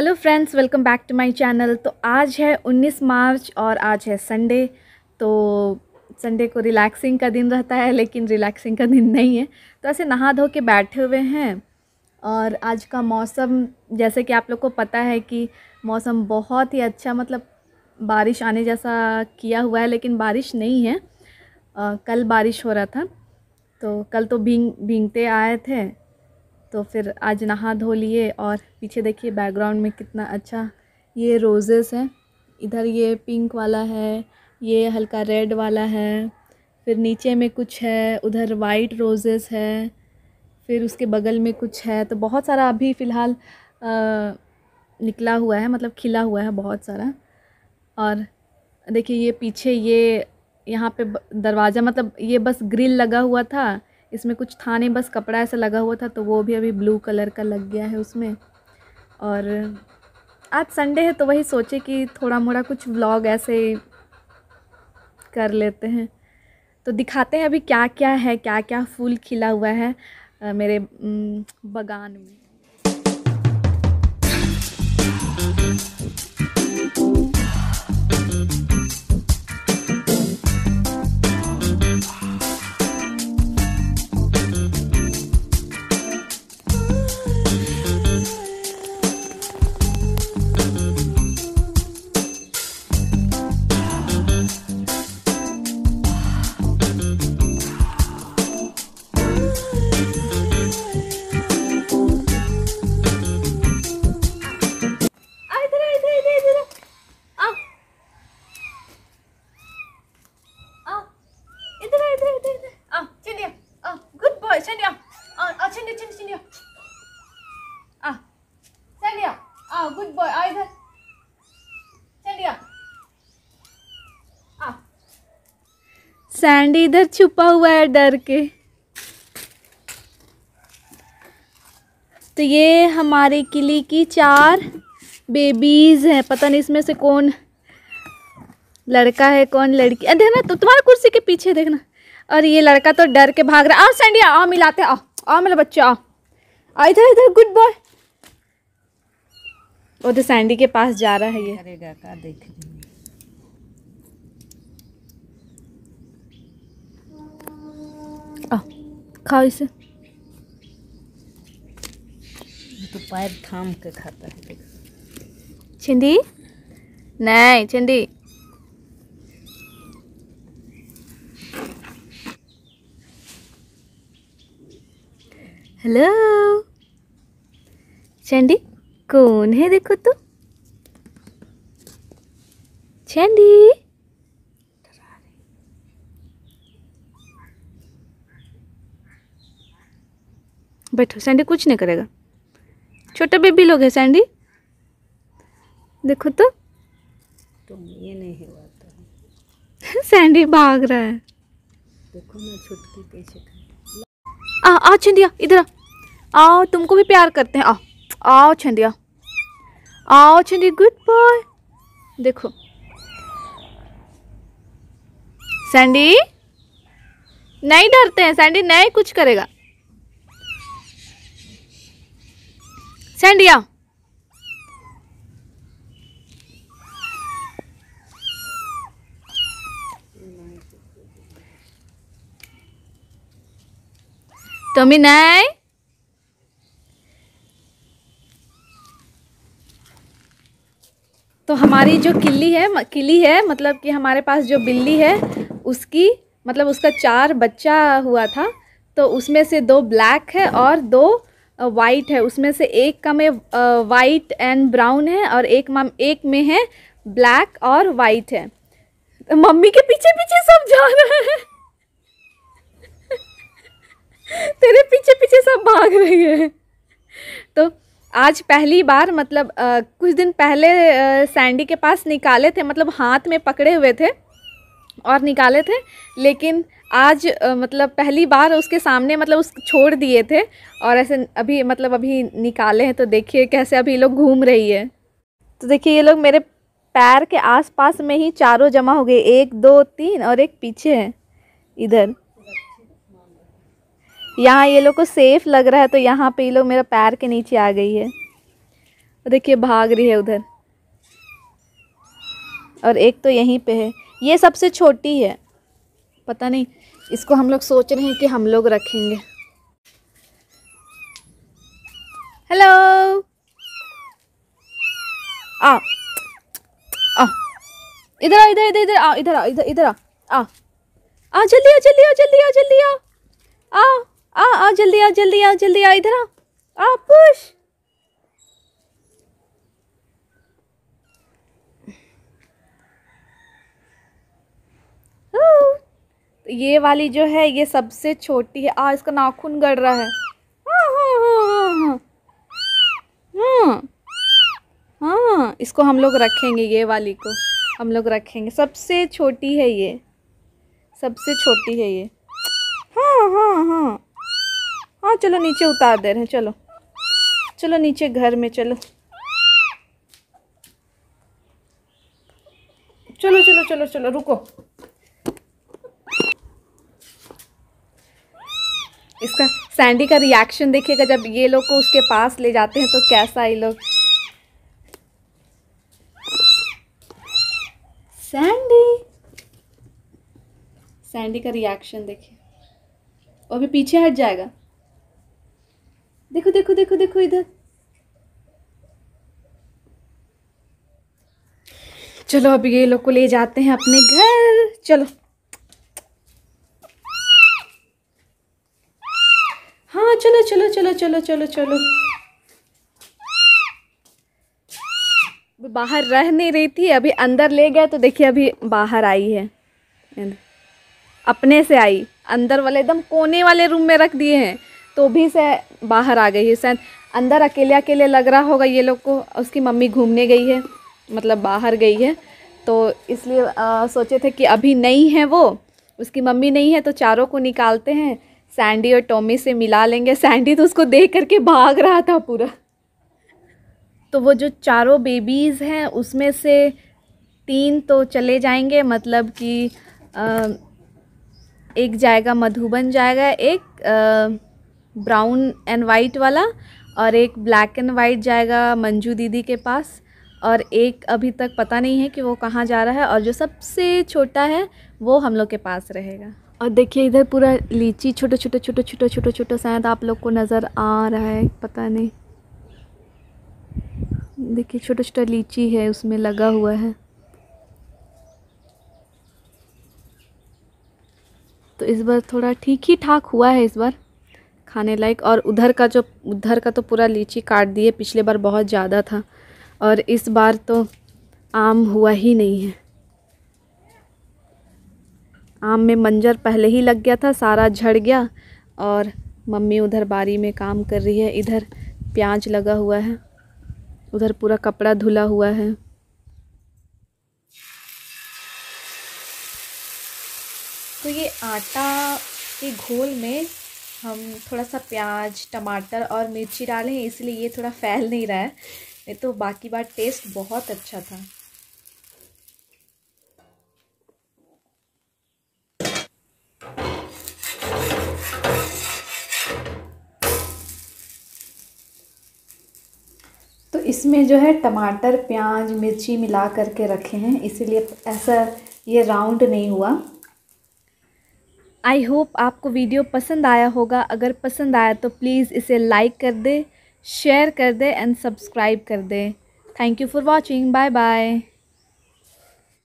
hello friends welcome back to my channel तो आज है 19 मार्च और आज है संडे तो संडे को रिलैक्सिंग का दिन रहता है लेकिन रिलैक्सिंग का दिन नहीं है तो ऐसे नहा धो के बैठे हुए हैं और आज का मौसम जैसे कि आप लोग को पता है कि मौसम बहुत ही अच्छा मतलब बारिश आने जैसा किया हुआ है लेकिन बारिश नहीं है आ, कल बारिश हो रहा था तो कल तो भींग भींगते आए थे तो फिर आज नहा धो लिए और पीछे देखिए बैकग्राउंड में कितना अच्छा ये रोज़ेस हैं इधर ये पिंक वाला है ये हल्का रेड वाला है फिर नीचे में कुछ है उधर वाइट रोज़ेस है फिर उसके बगल में कुछ है तो बहुत सारा अभी फ़िलहाल निकला हुआ है मतलब खिला हुआ है बहुत सारा और देखिए ये पीछे ये यहाँ पे दरवाज़ा मतलब ये बस ग्रिल लगा हुआ था इसमें कुछ था नहीं बस कपड़ा ऐसा लगा हुआ था तो वो भी अभी ब्लू कलर का लग गया है उसमें और आज संडे है तो वही सोचे कि थोड़ा मोड़ा कुछ व्लॉग ऐसे कर लेते हैं तो दिखाते हैं अभी क्या क्या है क्या क्या फूल खिला हुआ है मेरे बगान में आ गुड बॉय आ इधर चल आ सैंडी इधर छुपा हुआ है डर के तो ये हमारे किली की चार बेबीज़ हैं पता नहीं इसमें से कौन लड़का है कौन लड़की अरे देखना तो तुम्हारे कुर्सी के पीछे देखना और ये लड़का तो डर के भाग रहा आओ सैंडी आओ मिलाते आओ आओ मेरे बच्चे आओ इधर इधर गुड बॉय वो तो सैंडी के पास जा रहा है ये करेगा का देख खाओ इसे ये तो पैर थाम के खाता है छिंदी नहीं छिंदी हेलो चंडी कौन है देखो तो चैंडी बैठो सैंडी कुछ नहीं करेगा छोटा बेबी लोग है सैंडी देखो तो तुम ये नहीं हुआ तो सैंडी भाग रहा है देखो मैं छुटकी कैसे आ आ छंडिया इधर आओ तुमको भी प्यार करते हैं आ आओ छंडिया आओ चुनी गुड बॉय देखो सैंडी नहीं डरते हैं सैंडी नहीं कुछ करेगा सैंडिया तुम्हें नहीं तो हमारी जो किली है किली है मतलब कि हमारे पास जो बिल्ली है उसकी मतलब उसका चार बच्चा हुआ था तो उसमें से दो ब्लैक है और दो वाइट है उसमें से एक का में वाइट एंड ब्राउन है और एक मम एक में है ब्लैक और वाइट है तो मम्मी के पीछे पीछे सब जा रहे हैं तेरे पीछे पीछे सब भाग रहे हैं तो आज पहली बार मतलब आ, कुछ दिन पहले आ, सैंडी के पास निकाले थे मतलब हाथ में पकड़े हुए थे और निकाले थे लेकिन आज आ, मतलब पहली बार उसके सामने मतलब उस छोड़ दिए थे और ऐसे अभी मतलब अभी निकाले हैं तो देखिए कैसे अभी लोग घूम रही है तो देखिए ये लोग मेरे पैर के आसपास में ही चारों जमा हो गए एक दो तीन और एक पीछे है इधर यहाँ ये लोग को सेफ लग रहा है तो यहाँ पे ये लोग मेरा पैर के नीचे आ गई है देखिए भाग रही है उधर और एक तो यहीं पे है ये सबसे छोटी है पता नहीं इसको हम लोग सोच रहे हैं कि हम लोग रखेंगे हेलो आ इधर इधर इधर इधर आ इधर आ इधर इधर आ आ जल्दी आ जल्दी आ जल्दी आ जल्दी आ आ आ आ जल्दी आ जल्दी आ जल्दी आ इधर आ आ पुश तो ये वाली जो है ये सबसे छोटी है आ इसका नाखून गड़ रहा है हाँ, हाँ, हाँ, हाँ इसको हम लोग रखेंगे ये वाली को हम लोग रखेंगे सबसे छोटी है ये सबसे छोटी है ये हाँ हाँ हाँ हाँ चलो नीचे उतार दे रहे हैं चलो चलो नीचे घर में चलो चलो चलो चलो चलो रुको इसका सैंडी का रिएक्शन देखिएगा जब ये लोग को उसके पास ले जाते हैं तो कैसा ये लोग सैंडी सैंडी का रिएक्शन देखिए और भी पीछे हट जाएगा देखो देखो देखो देखो इधर चलो अब ये लोग को ले जाते हैं अपने घर चलो हाँ चलो चलो चलो चलो चलो चलो बाहर रह नहीं रही थी अभी अंदर ले गया तो देखिए अभी बाहर आई है अपने से आई अंदर वाले एकदम कोने वाले रूम में रख दिए हैं तो भी से बाहर आ गई है शायद अंदर अकेले अकेले लग रहा होगा ये लोग को उसकी मम्मी घूमने गई है मतलब बाहर गई है तो इसलिए आ, सोचे थे कि अभी नहीं है वो उसकी मम्मी नहीं है तो चारों को निकालते हैं सैंडी और टॉमी से मिला लेंगे सैंडी तो उसको देख करके भाग रहा था पूरा तो वो जो चारों बेबीज़ हैं उसमें से तीन तो चले जाएंगे मतलब कि एक जाएगा मधुबन जाएगा एक आ, ब्राउन एंड वाइट वाला और एक ब्लैक एंड वाइट जाएगा मंजू दीदी के पास और एक अभी तक पता नहीं है कि वो कहाँ जा रहा है और जो सबसे छोटा है वो हम लोग के पास रहेगा और देखिए इधर पूरा लीची छोटे छोटे छोटे छोटे छोटे छोटे शायद आप लोग को नज़र आ रहा है पता नहीं देखिए छोटा छोटा लीची है उसमें लगा हुआ है तो इस बार थोड़ा ठीक ही ठाक हुआ है इस बार खाने लायक और उधर का जो उधर का तो पूरा लीची काट दिए पिछले बार बहुत ज़्यादा था और इस बार तो आम हुआ ही नहीं है आम में मंजर पहले ही लग गया था सारा झड़ गया और मम्मी उधर बारी में काम कर रही है इधर प्याज लगा हुआ है उधर पूरा कपड़ा धुला हुआ है तो ये आटा के घोल में हम थोड़ा सा प्याज टमाटर और मिर्ची डालें इसलिए ये थोड़ा फैल नहीं रहा है नहीं तो बाकी बार टेस्ट बहुत अच्छा था तो इसमें जो है टमाटर प्याज मिर्ची मिला करके रखे हैं इसीलिए ऐसा ये राउंड नहीं हुआ आई होप आपको वीडियो पसंद आया होगा अगर पसंद आया तो प्लीज़ इसे लाइक कर दें शेयर कर दें एंड सब्सक्राइब कर दें thank you for watching bye bye